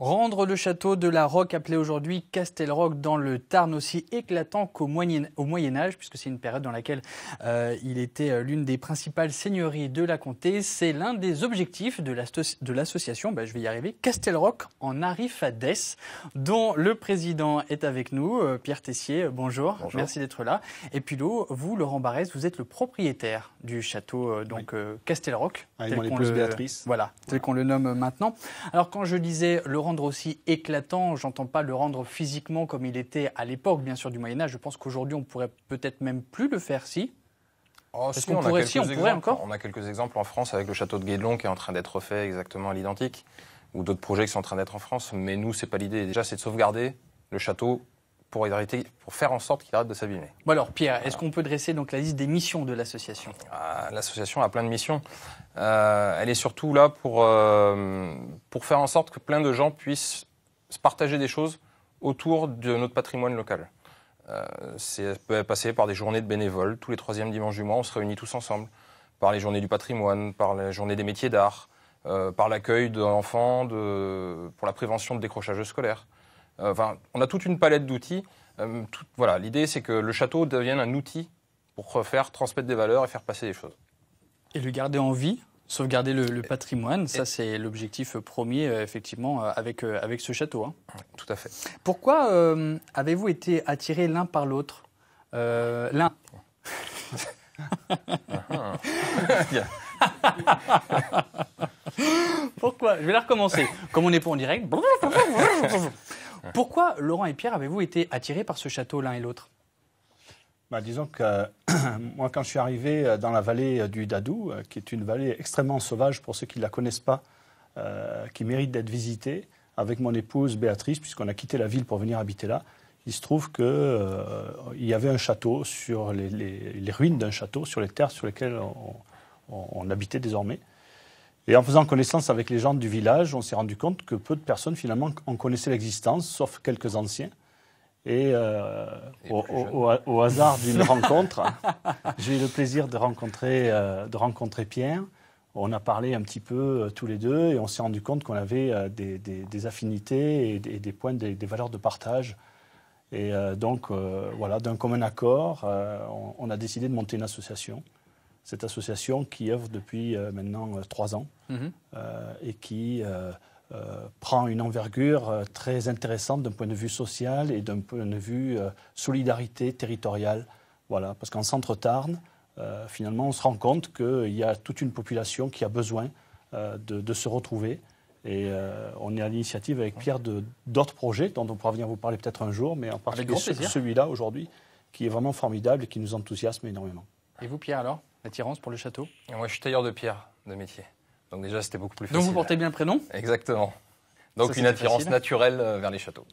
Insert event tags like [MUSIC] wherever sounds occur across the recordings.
Rendre le château de la Roque, appelé aujourd'hui Castelroc dans le Tarn, aussi éclatant qu'au Moyen, Moyen Âge, puisque c'est une période dans laquelle euh, il était euh, l'une des principales seigneuries de la comté, c'est l'un des objectifs de l'association, bah, je vais y arriver, Castelroc en Arifadès, dont le président est avec nous, euh, Pierre Tessier, bonjour, merci d'être là. Et puis l'eau, vous, Laurent Barès, vous êtes le propriétaire du château donc Castelroc, ah, tel qu'on Béatrice. Voilà, tel qu'on le nomme maintenant. Alors quand je disais Laurent aussi éclatant. J'entends pas le rendre physiquement comme il était à l'époque, bien sûr, du Moyen Âge. Je pense qu'aujourd'hui, on pourrait peut-être même plus le faire si. Oh, on, pourrait, pourrait, encore. On a quelques exemples en France avec le château de Guédelon qui est en train d'être fait exactement à l'identique, ou d'autres projets qui sont en train d'être en France. Mais nous, c'est pas l'idée. Déjà, c'est de sauvegarder le château pour, pour faire en sorte qu'il arrête de s'abîmer. Bon alors Pierre, est-ce qu'on peut dresser donc la liste des missions de l'association ah, L'association a plein de missions. Euh, elle est surtout là pour, euh, pour faire en sorte que plein de gens puissent se partager des choses autour de notre patrimoine local. Euh, ça peut passer par des journées de bénévoles. Tous les troisièmes dimanches du mois, on se réunit tous ensemble. Par les journées du patrimoine, par les journées des métiers d'art, euh, par l'accueil d'enfants, de, pour la prévention de décrochage scolaire. Euh, on a toute une palette d'outils. Euh, voilà, l'idée c'est que le château devienne un outil pour faire transmettre des valeurs et faire passer des choses. Et le garder en vie, sauvegarder le, patrimoine, ça c'est l'objectif premier euh, effectivement avec, avec ce château. Hein. Tout à fait. Pourquoi avez-vous été attirés l'un par l'autre L'un. [LAUGHS] Ah, ah. [LAUGHS] [LAUGHS] [GASPS] Pourquoi Je vais la recommencer. Comme on est pas en direct. [LAUGHS] Pourquoi, Laurent et Pierre, avez-vous été attirés par ce château l'un et l'autre bah, disons que [CLEARS THROAT] moi, quand je suis arrivé euh, dans la vallée euh, du Dadou, euh, qui est une vallée extrêmement sauvage pour ceux qui ne la connaissent pas, qui mérite d'être visitée, avec mon épouse Béatrice, puisqu'on a quitté la ville pour venir habiter là, il se trouve qu'il il y avait un château sur les, ruines d'un château sur les terres sur lesquelles on habitait désormais. Et en faisant connaissance avec les gens du village, on s'est rendu compte que peu de personnes finalement en connaissaient l'existence, sauf quelques anciens. Et, euh, au, hasard d'une [LAUGHS] rencontre, j'ai eu le plaisir de rencontrer, euh, de rencontrer Pierre. On a parlé un petit peu euh, tous les deux et on s'est rendu compte qu'on avait des, affinités et des, points, des, valeurs de partage. Et donc, voilà, d'un commun accord, on, a décidé de monter une association cette association qui œuvre depuis euh, maintenant euh, trois ans mhm. euh, et qui prend une envergure très intéressante d'un point de vue social et d'un point de vue solidarité territoriale. Voilà, parce qu'en Centre-Tarn, finalement, on se rend compte qu'il y a toute une population qui a besoin de, se retrouver. Et on est à l'initiative avec Pierre d'autres projets dont on pourra venir vous parler peut-être un jour, mais en particulier celui-là aujourd'hui, qui est vraiment formidable et qui nous enthousiasme énormément. Et vous, Pierre, alors l'attirance pour le château Moi, je suis tailleur de pierre de métier. Donc déjà, c'était beaucoup plus facile. Donc vous portez bien le prénom Exactement. Donc une attirance naturelle euh, vers les châteaux.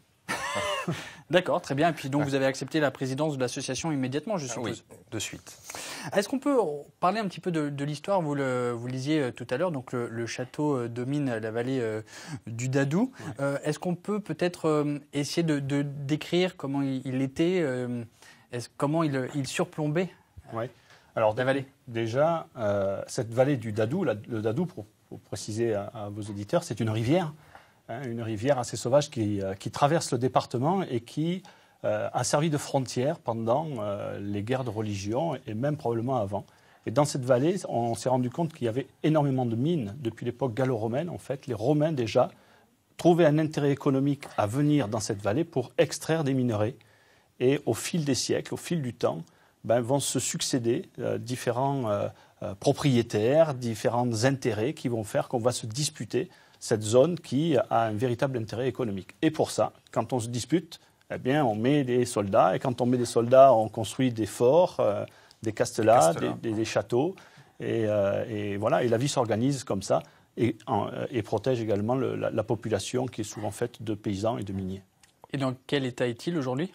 [LAUGHS] D'accord, très bien. Et puis donc vous avez accepté la présidence de l'association immédiatement, je suppose. Ah oui, de suite. Est-ce qu'on peut parler un petit peu de, l'histoire vous, le, vous lisiez euh, tout à l'heure, donc le, château euh, domine la vallée du Dadou. Est-ce qu'on peut peut-être essayer de, décrire comment il, était, comment il, il surplombait ouais. Alors, des vallées. Déjà, euh, cette vallée du Dadou, le Dadou, pour, préciser à, vos auditeurs, c'est une rivière, hein, une rivière assez sauvage euh, qui, traverse le département et qui euh, a servi de frontière pendant les guerres de religion et même probablement avant. Et dans cette vallée, on s'est rendu compte qu'il y avait énormément de mines depuis l'époque gallo-romaine. En fait, les Romains déjà trouvaient un intérêt économique à venir dans cette vallée pour extraire des minerais. Et au fil des siècles, au fil du temps, ben, vont se succéder euh, différents euh, euh, propriétaires, différents intérêts qui vont faire qu'on va se disputer cette zone qui a un véritable intérêt économique. Et pour ça, quand on se dispute, eh bien, on met des soldats. Et quand on met des soldats, on construit des forts, des castellats, des, châteaux. Et, voilà, et la vie s'organise comme ça et, protège également la, la population qui est souvent faite de paysans et de miniers. Et dans quel état est-il aujourd'hui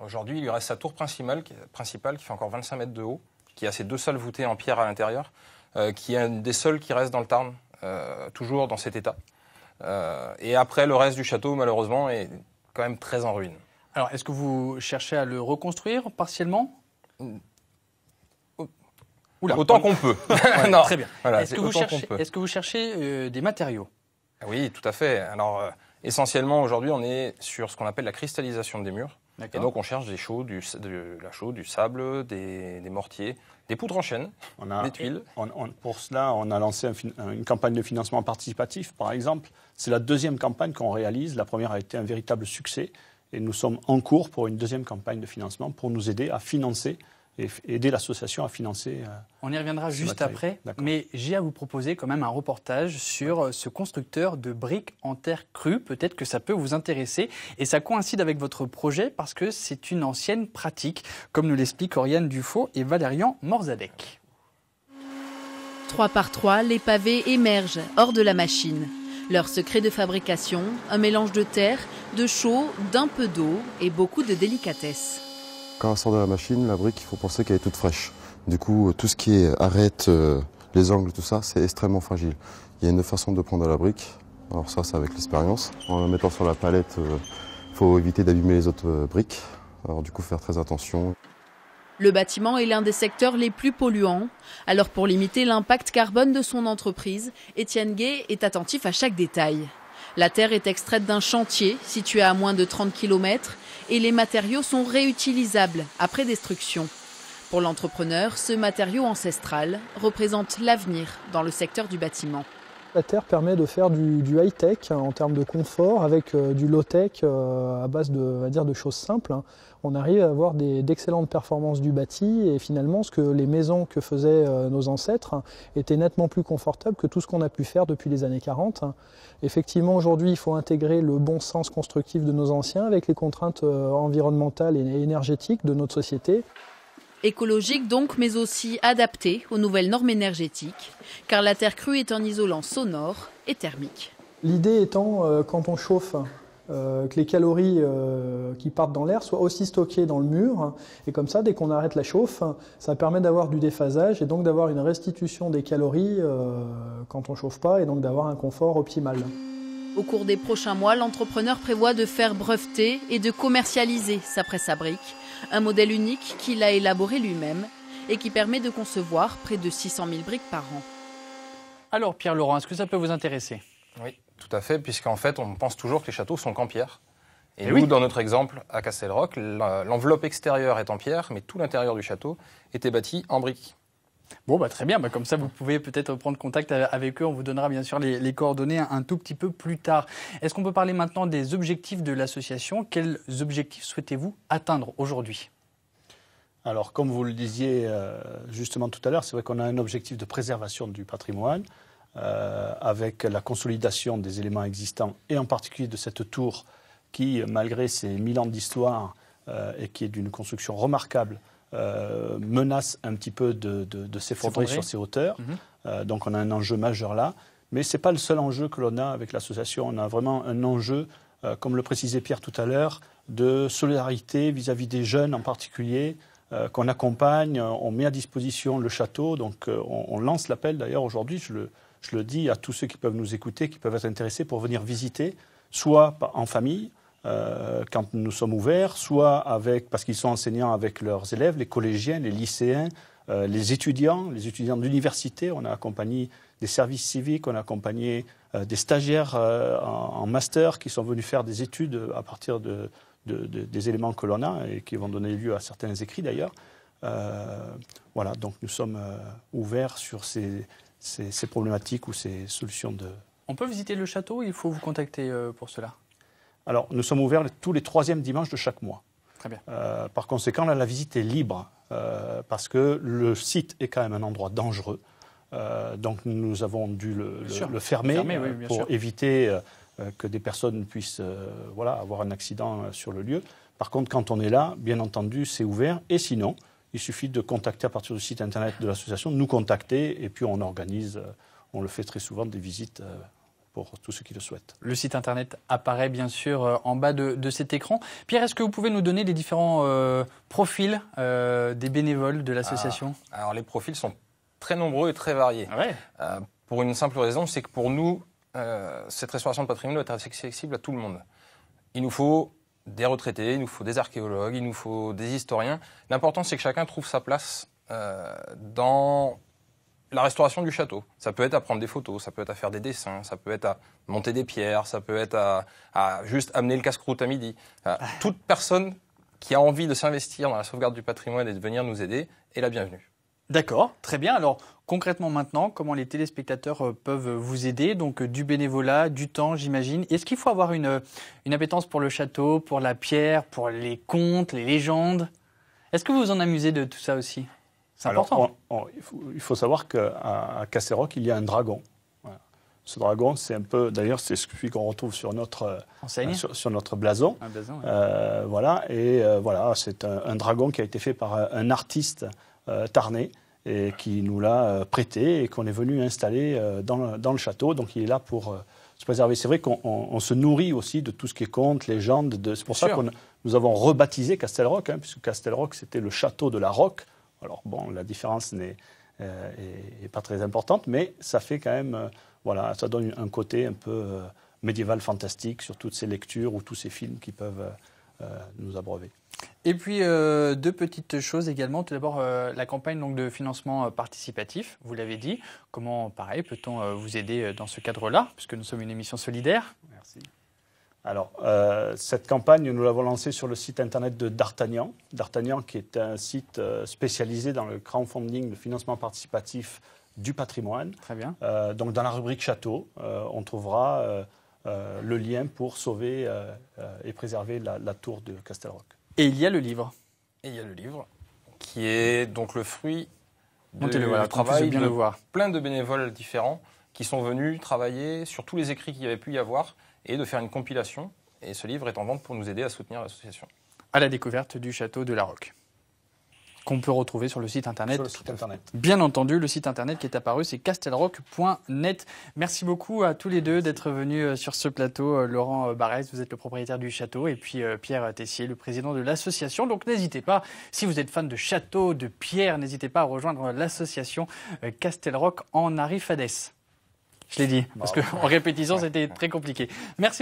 Aujourd'hui, il lui reste sa tour principale, principale qui fait encore 25 mètres de haut, qui a ses deux salles voûtées en pierre à l'intérieur, euh, qui est une des seules qui reste dans le Tarn, euh, toujours dans cet état. Euh, et après, le reste du château, malheureusement, est quand même très en ruine. Alors, est-ce que vous cherchez à le reconstruire partiellement Oula, autant qu'on peut. [LAUGHS] non. Très bien. est-ce, que vous cherchez, est-ce que vous cherchez des matériaux Oui, tout à fait. Alors, euh, essentiellement, aujourd'hui, on est sur ce qu'on appelle la cristallisation des murs. Et donc on cherche des chaux, du, de la chaux, du sable, des, des mortiers, des poudres en chaîne, des tuiles. pour cela, on a lancé une campagne de financement participatif, par exemple. C'est la deuxième campagne qu'on réalise. La première a été un véritable succès. Et nous sommes en cours pour une deuxième campagne de financement pour nous aider à financer et aider l'association à financer. Euh, On y reviendra juste après, mais j'ai à vous proposer quand même un reportage sur euh, ce constructeur de briques en terre crue. Peut-être que ça peut vous intéresser et ça coïncide avec votre projet parce que c'est une ancienne pratique, comme nous l'expliquent Oriane Dufaux et Valérian Morzadec. Trois par trois, les pavés émergent hors de la machine. Leur secret de fabrication, un mélange de terre, de chaux, d'un peu d'eau et beaucoup de délicatesse. Quand on sort de la machine, la brique, il faut penser qu'elle est toute fraîche. Du coup, euh, tout ce qui est euh, les angles, tout ça, c'est extrêmement fragile. Il y a une façon de prendre la brique. Alors ça, c'est avec l'expérience. En la mettant sur la palette, il euh, faut éviter d'abîmer les autres briques. Alors du coup, faire très attention. Le bâtiment est l'un des secteurs les plus polluants. Alors pour limiter l'impact carbone de son entreprise, Étienne Gay est attentif à chaque détail. La terre est extraite d'un chantier situé à moins de 30 km et les matériaux sont réutilisables après destruction. Pour l'entrepreneur, ce matériau ancestral représente l'avenir dans le secteur du bâtiment. La Terre permet de faire du, high-tech hein, en termes de confort avec euh, du low-tech euh, à base de, on dire, de choses simples. Hein. On arrive à avoir d'excellentes performances du bâti et finalement ce que les maisons que faisaient euh, nos ancêtres hein, étaient nettement plus confortables que tout ce qu'on a pu faire depuis les années 40. Effectivement aujourd'hui il faut intégrer le bon sens constructif de nos anciens avec les contraintes environnementales et énergétiques de notre société. Écologique donc, mais aussi adapté aux nouvelles normes énergétiques, car la terre crue est un isolant sonore et thermique. L'idée étant, euh, quand on chauffe, euh, que les calories euh, qui partent dans l'air soient aussi stockées dans le mur. Et comme ça, dès qu'on arrête la chauffe, ça permet d'avoir du déphasage et donc d'avoir une restitution des calories quand on ne chauffe pas et donc d'avoir un confort optimal. Au cours des prochains mois, l'entrepreneur prévoit de faire breveter et de commercialiser sa presse à briques, un modèle unique qu'il a élaboré lui-même et qui permet de concevoir près de 600 000 briques par an. Alors Pierre Laurent, est-ce que ça peut vous intéresser Oui, tout à fait, puisqu'en fait on pense toujours que les châteaux sont qu'en pierre. Et, eh nous, dans notre exemple à Castelrock, l'enveloppe extérieure est en pierre, mais tout l'intérieur du château était bâti en briques. Bon, bah, très bien. Bah, comme ça, vous pouvez peut-être prendre contact avec eux. On vous donnera bien sûr les, coordonnées un, tout petit peu plus tard. Est-ce qu'on peut parler maintenant des objectifs de l'association Quels objectifs souhaitez-vous atteindre aujourd'hui Alors, comme vous le disiez euh, justement tout à l'heure, c'est vrai qu'on a un objectif de préservation du patrimoine euh, avec la consolidation des éléments existants et en particulier de cette tour qui, malgré ses mille ans d'histoire euh, et qui est d'une construction remarquable, euh, menace un petit peu de, s'effondrer sur ces hauteurs. Mhm. Euh, donc on a un enjeu majeur là. Mais ce n'est pas le seul enjeu que l'on a avec l'association. On a vraiment un enjeu, euh, comme le précisait Pierre tout à l'heure, de solidarité vis-à-vis des jeunes en particulier qu'on accompagne. On met à disposition le château. Donc on, lance l'appel d'ailleurs aujourd'hui. je le dis à tous ceux qui peuvent nous écouter, qui peuvent être intéressés pour venir visiter, soit en famille, euh, quand nous sommes ouverts, soit avec, parce qu'ils sont enseignants avec leurs élèves, les collégiens, les lycéens, euh, les étudiants, les étudiants d'université. On a accompagné des services civiques, on a accompagné euh, des stagiaires en, master qui sont venus faire des études à partir de, des éléments que l'on a et qui vont donner lieu à certains écrits d'ailleurs. voilà, donc nous sommes ouverts sur ces, ces problématiques ou ces solutions de, on peut visiter le château, il faut vous contacter pour cela. Alors, nous sommes ouverts tous les troisièmes dimanches de chaque mois. Très bien. Euh, par conséquent, la visite est libre euh, parce que le site est quand même un endroit dangereux. Euh, donc, nous avons dû le, fermer, pour éviter que des personnes puissent avoir un accident sur le lieu. Par contre, quand on est là, bien entendu, c'est ouvert. Et sinon, il suffit de contacter à partir du site internet de l'association, nous contacter, et puis on organise, on le fait très souvent, des visites pour tous ceux qui le souhaitent. Le site internet apparaît bien sûr euh, en bas de, cet écran. Pierre, est-ce que vous pouvez nous donner les différents euh, profils euh, des bénévoles de l'association ah, Alors les profils sont très nombreux et très variés. Ah pour une simple raison, c'est que pour nous, cette restauration de patrimoine doit être accessible à tout le monde. Il nous faut des retraités, il nous faut des archéologues, il nous faut des historiens. L'important, c'est que chacun trouve sa place dans la restauration du château. Ça peut être à prendre des photos, ça peut être à faire des dessins, ça peut être à monter des pierres, ça peut être à, juste amener le casse-croûte à midi. Ah. toute personne qui a envie de s'investir dans la sauvegarde du patrimoine et de venir nous aider est la bienvenue. D'accord, très bien. Alors concrètement maintenant, comment les téléspectateurs euh, peuvent vous aider Donc euh, du bénévolat, du temps, j'imagine. Est-ce qu'il faut avoir une, euh, une appétence pour le château, pour la pierre, pour les contes, les légendes Est-ce que vous vous en amusez de tout ça aussi c'est important. il, faut, savoir qu'à Casseroc, il y a un dragon. Ce dragon, c'est un peu, d'ailleurs, c'est celui qu'on retrouve sur notre, euh, sur, notre blason. Euh, voilà, et euh, voilà, c'est un, dragon qui a été fait par un, artiste tarné et qui nous l'a prêté et qu'on est venu installer dans, dans, le château. Donc il est là pour se préserver. C'est vrai qu'on se nourrit aussi de tout ce qui est conte, légendes. C'est pour ça que nous avons rebaptisé Castelrock, hein, puisque Castelrock, c'était le château de la Roque. Alors bon, la différence n'est euh, pas très importante, mais ça fait quand même, euh, voilà, ça donne un côté un peu euh, médiéval fantastique sur toutes ces lectures ou tous ces films qui peuvent nous abreuver. Et puis, deux petites choses également. Tout d'abord, la campagne donc, de financement participatif, vous l'avez dit. Comment, pareil, peut-on vous aider dans ce cadre-là, puisque nous sommes une émission solidaire alors, euh, cette campagne, nous l'avons lancée sur le site internet de D'Artagnan. D'Artagnan, qui est un site euh, spécialisé dans le crowdfunding, le financement participatif du patrimoine. Très bien. Euh, donc, dans la rubrique château, on trouvera le lien pour sauver et préserver la, tour de Castelroc. Et il y a le livre. Et il y a le livre, qui est donc le fruit de, voilà, travail bien de, voir. plein de bénévoles différents qui sont venus travailler sur tous les écrits qu'il y avait pu y avoir et de faire une compilation. Et ce livre est en vente pour nous aider à soutenir l'association. À la découverte du château de la Roque qu'on peut retrouver sur le site internet. Sur le site internet. Bien entendu, le site internet qui est apparu, c'est Castelrock.net. Merci beaucoup à tous les deux d'être venus euh, sur ce plateau. Euh, Laurent euh, Barès, vous êtes le propriétaire du château, et puis Pierre Tessier, le président de l'association. Donc n'hésitez pas, si vous êtes fan de château, de pierre, n'hésitez pas à rejoindre l'association Castelrock en Arifades. Je l'ai dit, bah parce qu'en répétition, c'était très compliqué. Merci.